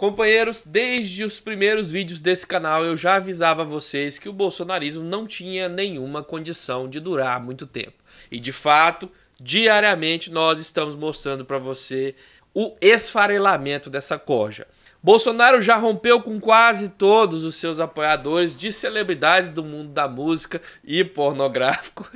Companheiros, desde os primeiros vídeos desse canal eu já avisava vocês que o bolsonarismo não tinha nenhuma condição de durar muito tempo. E de fato, diariamente nós estamos mostrando para você o esfarelamento dessa corja. Bolsonaro já rompeu com quase todos os seus apoiadores de celebridades do mundo da música e pornográfico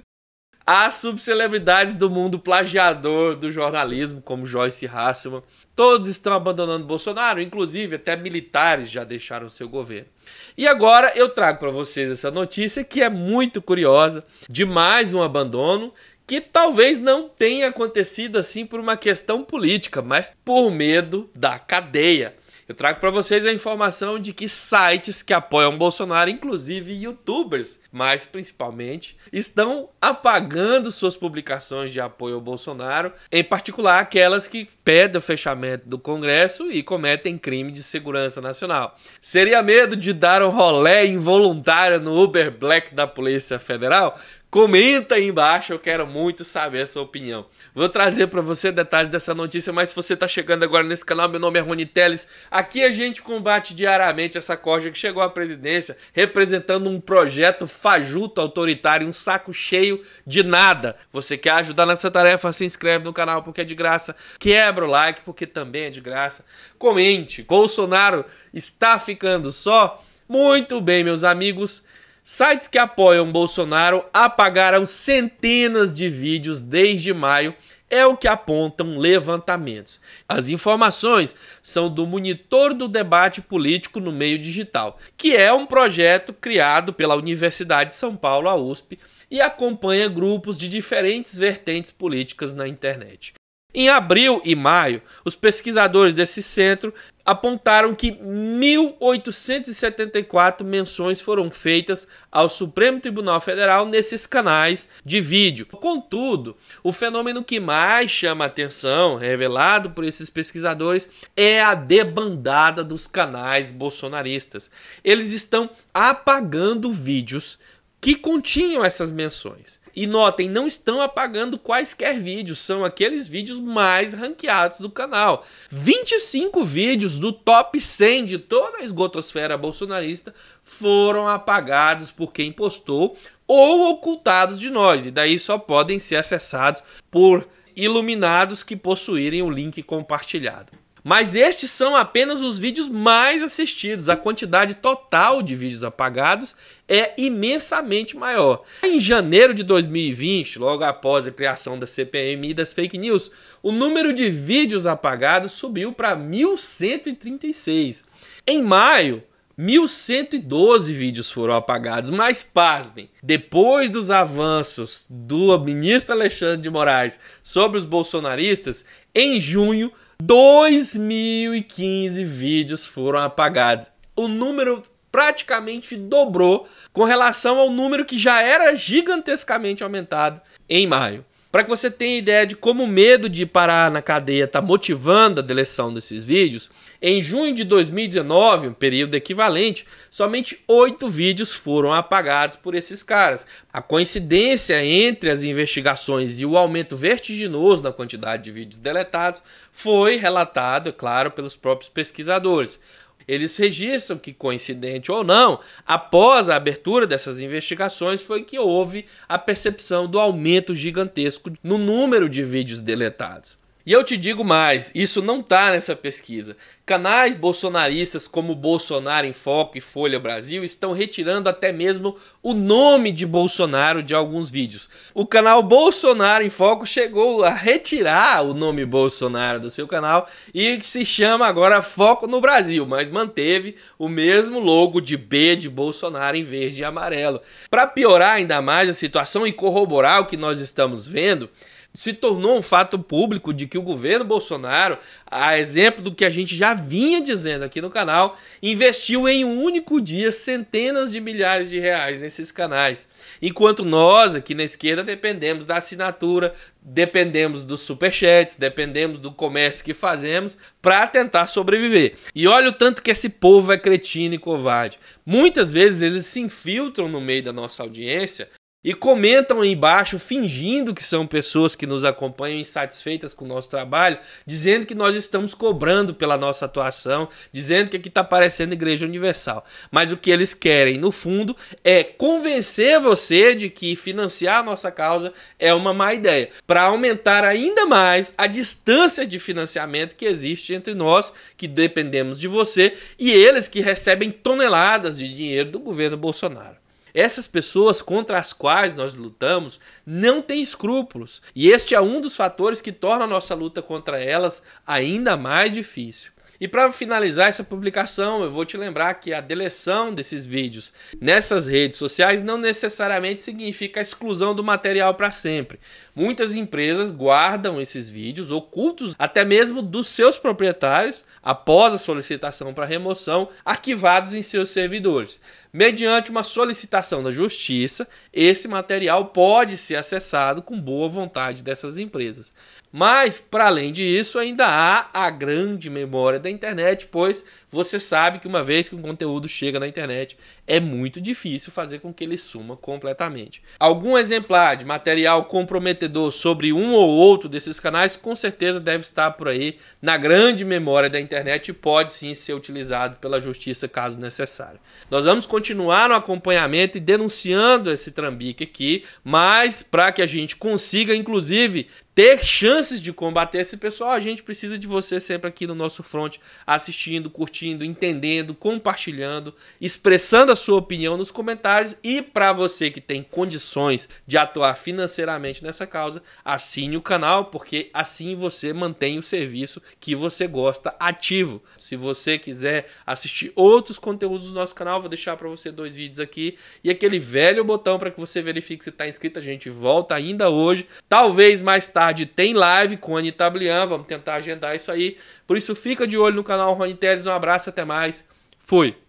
as subcelebridades do mundo plagiador do jornalismo, como Joyce Hasselman. Todos estão abandonando Bolsonaro, inclusive até militares já deixaram seu governo. E agora eu trago para vocês essa notícia que é muito curiosa, de mais um abandono que talvez não tenha acontecido assim por uma questão política, mas por medo da cadeia. Eu trago para vocês a informação de que sites que apoiam Bolsonaro, inclusive youtubers, mas principalmente, estão apagando suas publicações de apoio ao Bolsonaro, em particular aquelas que pedem o fechamento do Congresso e cometem crime de segurança nacional. Seria medo de dar um rolé involuntário no Uber Black da Polícia Federal? Comenta aí embaixo, eu quero muito saber a sua opinião. Vou trazer para você detalhes dessa notícia, mas se você está chegando agora nesse canal, meu nome é Rony Teles. Aqui a gente combate diariamente essa corja que chegou à presidência, representando um projeto fajuto autoritário, um saco cheio de nada. Você quer ajudar nessa tarefa? Se inscreve no canal porque é de graça. Quebra o like porque também é de graça. Comente. Bolsonaro está ficando só? Muito bem, meus amigos. Sites que apoiam Bolsonaro apagaram centenas de vídeos desde maio, é o que apontam levantamentos. As informações são do Monitor do Debate Político no Meio Digital, que é um projeto criado pela Universidade de São Paulo, a USP, e acompanha grupos de diferentes vertentes políticas na internet. Em abril e maio, os pesquisadores desse centro apontaram que 1.874 menções foram feitas ao Supremo Tribunal Federal nesses canais de vídeo. Contudo, o fenômeno que mais chama atenção, revelado por esses pesquisadores, é a debandada dos canais bolsonaristas. Eles estão apagando vídeos que continham essas menções. E notem, não estão apagando quaisquer vídeos, são aqueles vídeos mais ranqueados do canal. 25 vídeos do top 100 de toda a esgotosfera bolsonarista foram apagados por quem postou ou ocultados de nós, e daí só podem ser acessados por iluminados que possuírem o link compartilhado. Mas estes são apenas os vídeos mais assistidos. A quantidade total de vídeos apagados é imensamente maior. Em janeiro de 2020, logo após a criação da CPMI e das fake news, o número de vídeos apagados subiu para 1136. Em maio, 1112 vídeos foram apagados, mas pasmem, depois dos avanços do ministro Alexandre de Moraes sobre os bolsonaristas, em junho 2.015 vídeos foram apagados. O número praticamente dobrou com relação ao número que já era gigantescamente aumentado em maio. Para que você tenha ideia de como o medo de parar na cadeia está motivando a deleção desses vídeos, em junho de 2019, um período equivalente, somente oito vídeos foram apagados por esses caras. A coincidência entre as investigações e o aumento vertiginoso na quantidade de vídeos deletados foi relatado, é claro, pelos próprios pesquisadores. Eles registram que, coincidente ou não, após a abertura dessas investigações foi que houve a percepção do aumento gigantesco no número de vídeos deletados. E eu te digo mais, isso não está nessa pesquisa. Canais bolsonaristas como Bolsonaro em Foco e Folha Brasil estão retirando até mesmo o nome de Bolsonaro de alguns vídeos. O canal Bolsonaro em Foco chegou a retirar o nome Bolsonaro do seu canal e se chama agora Foco no Brasil, mas manteve o mesmo logo de B de Bolsonaro em verde e amarelo. Para piorar ainda mais a situação e corroborar o que nós estamos vendo, se tornou um fato público de que o governo Bolsonaro, a exemplo do que a gente já vinha dizendo aqui no canal, investiu em um único dia centenas de milhares de reais nesses canais. Enquanto nós aqui na esquerda dependemos da assinatura, dependemos dos superchats, dependemos do comércio que fazemos para tentar sobreviver. E olha o tanto que esse povo é cretino e covarde. Muitas vezes eles se infiltram no meio da nossa audiência e comentam aí embaixo, fingindo que são pessoas que nos acompanham insatisfeitas com o nosso trabalho, dizendo que nós estamos cobrando pela nossa atuação, dizendo que aqui está parecendo Igreja Universal. Mas o que eles querem, no fundo, é convencer você de que financiar a nossa causa é uma má ideia, para aumentar ainda mais a distância de financiamento que existe entre nós, que dependemos de você, e eles que recebem toneladas de dinheiro do governo Bolsonaro. Essas pessoas contra as quais nós lutamos não têm escrúpulos, e este é um dos fatores que torna a nossa luta contra elas ainda mais difícil. E para finalizar essa publicação, eu vou te lembrar que a deleção desses vídeos nessas redes sociais não necessariamente significa a exclusão do material para sempre. Muitas empresas guardam esses vídeos ocultos até mesmo dos seus proprietários após a solicitação para remoção, arquivados em seus servidores. Mediante uma solicitação da justiça, esse material pode ser acessado com boa vontade dessas empresas. Mas, para além disso, ainda há a grande memória da internet, pois você sabe que uma vez que um conteúdo chega na internet, é muito difícil fazer com que ele suma completamente. Algum exemplar de material comprometedor sobre um ou outro desses canais com certeza deve estar por aí na grande memória da internet e pode sim ser utilizado pela justiça caso necessário. Nós vamos continuar no acompanhamento e denunciando esse trambique aqui, mas para que a gente consiga inclusive ter chances de combater esse pessoal, a gente precisa de você sempre aqui no nosso front, assistindo, curtindo, entendendo, compartilhando, expressando a sua opinião nos comentários e para você que tem condições de atuar financeiramente nessa causa, assine o canal, porque assim você mantém o serviço que você gosta ativo. Se você quiser assistir outros conteúdos do nosso canal, vou deixar para você dois vídeos aqui e aquele velho botão para que você verifique se está inscrito, a gente volta ainda hoje, talvez mais tarde tarde tem live com a Anitta Blian. Vamos tentar agendar isso aí. Por isso, fica de olho no canal Rony Teles. Um abraço, até mais. Fui.